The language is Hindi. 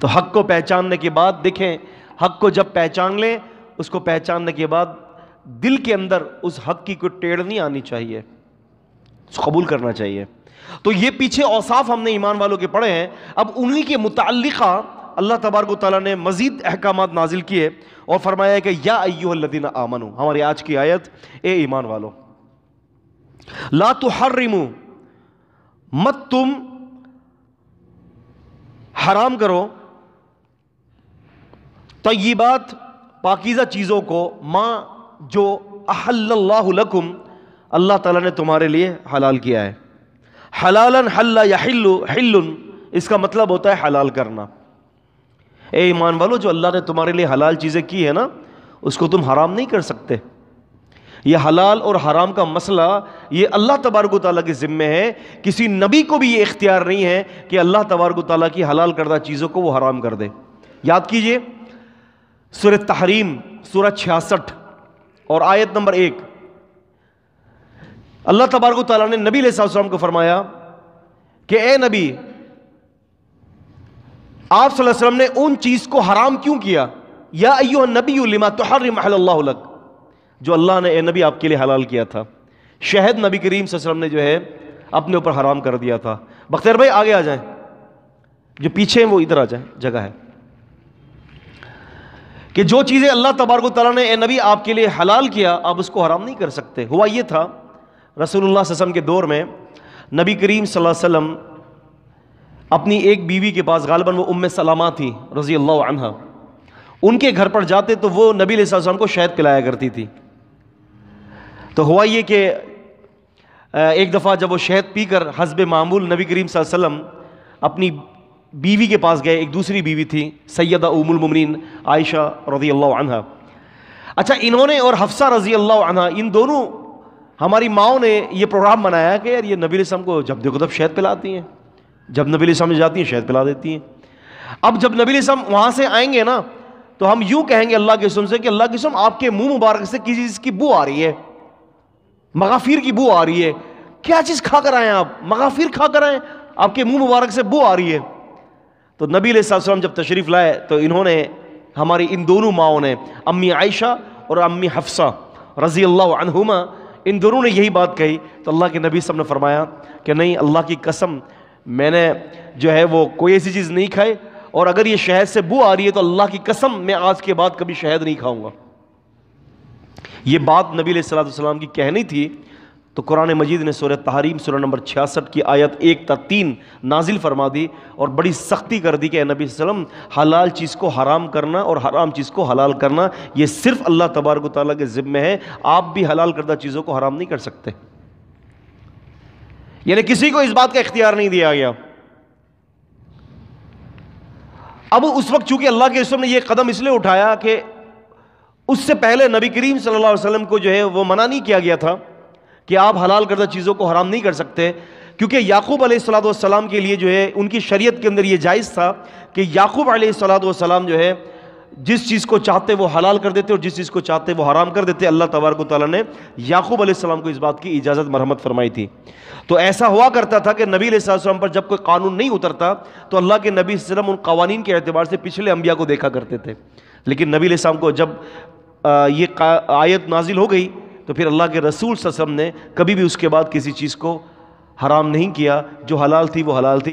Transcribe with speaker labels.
Speaker 1: तो हक को पहचानने के बाद देखें हक को जब पहचान लें उसको पहचानने के बाद दिल के अंदर उस हक की कोई टेढ़ नहीं आनी चाहिए कबूल करना चाहिए तो ये पीछे औसाफ हमने ईमान वालों के पढ़े हैं अब उन्हीं के मुतल अल्लाह तबारक ने मजीद अहकाम नाजिल किए और फरमाया कि या अयोदीन आमन हमारी आज की आयत ए ईमान वालों ला तो हर रिमू मत तुम हराम करो तयबात तो पाकिज़ा चीज़ों को माँ जो अहल्लाकुम अल्लाह ताला ने तुम्हारे लिए हलाल किया है हलाल हल्ला या हिल्लु हिल्लुन इसका मतलब होता है हलाल करना ए ईमान वालों जो अल्लाह ने तुम्हारे लिए हलाल चीज़ें की है ना उसको तुम हराम नहीं कर सकते ये हलाल और हराम का मसला ये अल्लाह तबारक ताली के ज़िम्मे है किसी नबी को भी ये इख्तियार नहीं है कि अल्लाह तबारक ताली की हलाल करदा चीज़ों को वो हराम कर दे याद कीजिए सुर तहरीम सूरह छियासठ और आयत नंबर एक अल्लाह तबारक तला ने नबी को फरमाया कि ए नबी आप वसल्लम ने उन चीज़ को हराम क्यों किया या अयो नबी तो हर महल्लाक जो अल्लाह ने ए नबी आपके लिए हलाल किया था शहद नबी करीम वसल्लम ने जो है अपने ऊपर हराम कर दिया था बख्तर भाई आगे आ जाए जो पीछे हैं वो इधर आ जाए जगह है कि जो चीज़ें अल्लाह तबारक तला ने नबी आपके लिए हलाल किया आप उसको हराम नहीं कर सकते हुआ ये था रसूलुल्लाह वसम के दौर में नबी करीम वसम अपनी एक बीवी के पास गालबन वो उम सलामा थी रज़ी अल्लाह उनके घर पर जाते तो वो नबी वसम को शहद पिलाया करती थी तो हुआ ये कि एक दफ़ा जब वो शहद पीकर हसब मामूल नबी करीम वसम अपनी बीवी के पास गए एक दूसरी बीवी थी सैदा उमुल मुमनिन आयशा रजी अल्लाह अच्छा इन्होंने और हफ्सा रजी अल्लाह इन दोनों हमारी माओ ने ये प्रोग्राम बनाया कि यार ये नबी इसम को जब देखो तब शहद पिलाती हैं जब नबी इसम जाती हैं शहद पिला देती हैं अब जब नबी इसम वहाँ से आएंगे ना तो हम यूं कहेंगे अल्लाह के सुन से कि अल्लाह किसम आपके मुँह मुबारक से किसी चीज़ की बू आ रही है मगाफिर की बू आ रही है क्या चीज़ खा कर आए आप मगाफिर खा कर आए आपके मुँह मुबारक से बू आ रही है तो नबी वसम जब तशरीफ़ लाए तो इन्होंने हमारी इन दोनों माओं ने अम्मी आयशा और अम्मी हफ्सा रज़ी अल्लाह अनहुमा इन दोनों ने यही बात कही तो अल्लाह के नबी सब ने फरमाया कि नहीं अल्लाह की कसम मैंने जो है वो कोई ऐसी चीज़ नहीं खाई और अगर ये शहद से बू आ रही है तो अल्लाह की कसम मैं आज के बाद कभी शहद नहीं खाऊंगा ये बात नबी सलाम की कहनी थी तो कुरान मजीद ने सूर्य तहरीम सूर्य नंबर छियासठ की आयत एक तक तीन नाजिल फरमा दी और बड़ी सख्ती कर दी कि नबी वसलम हलाल चीज़ को हराम करना और हराम चीज़ को हलाल करना ये सिर्फ़ अल्लाह तबारक ताली के ज़िम्मे है आप भी हलाल करदा चीज़ों को हराम नहीं कर सकते यानी किसी को इस बात का इख्तियार नहीं दिया गया अब उस वक्त चूंकि अल्लाह के रसम ने यह कदम इसलिए उठाया कि उससे पहले नबी करीम सल्लल्लाहु अलैहि वसल्लम को जो है वो मना नहीं किया गया था कि आप हलाल करदा चीज़ों को हराम नहीं कर सकते क्योंकि याकूब सलाम के लिए जो है उनकी शरीयत के अंदर ये जायज़ था कि याकूब सलाम जो है जिस चीज़ को चाहते वो हलाल कर देते और जिस चीज़ को चाहते वो हराम कर देते अल्लाह तबारक ताली ने याकूब आसमाम को इस बात की इजाज़त मरहमत फरमाई थी तो ऐसा हुआ करता था कि नबी वसम पर जब कोई कानून नहीं उतरता तो अल्लाह के नबी वसम उन कवानीन के अतबार से पिछले अम्बिया को देखा करते थे लेकिन नबी वसम को जब ये आयत नाजिल हो गई तो फिर अल्लाह के रसूल ससम ने कभी भी उसके बाद किसी चीज़ को हराम नहीं किया जो हलाल थी वो हलाल थी